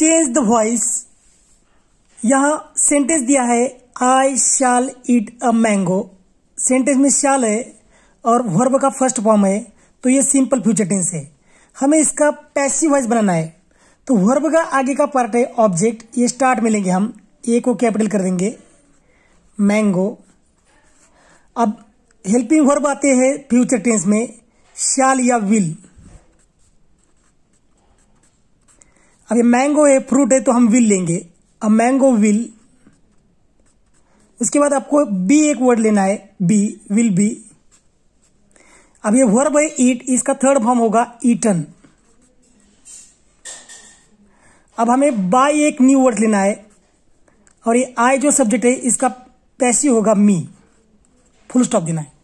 change the voice यहां sentence दिया है आई शाल ईट अ मैंगो सेंटेंस में शाल है और वर्ब का फर्स्ट फॉर्म है तो ये सिंपल फ्यूचर टेंस है हमें इसका पैसिव वॉइस बनाना है तो वर्ब का आगे का पार्ट है ऑब्जेक्ट ये स्टार्ट में लेंगे हम ए को कैपिटल कर देंगे मैंगो अब हेल्पिंग वर्ब आते हैं फ्यूचर टेंस में शाल या विल अब ये मैंगो है फ्रूट है तो हम विल लेंगे अब मैंगो विल उसके बाद आपको बी एक वर्ड लेना है बी विल बी अब ये वर्ब है ईट इसका थर्ड फॉर्म होगा ईटन अब हमें बाय एक न्यू वर्ड लेना है और ये आई जो सब्जेक्ट है इसका पैसी होगा मी फुल स्टॉप देना है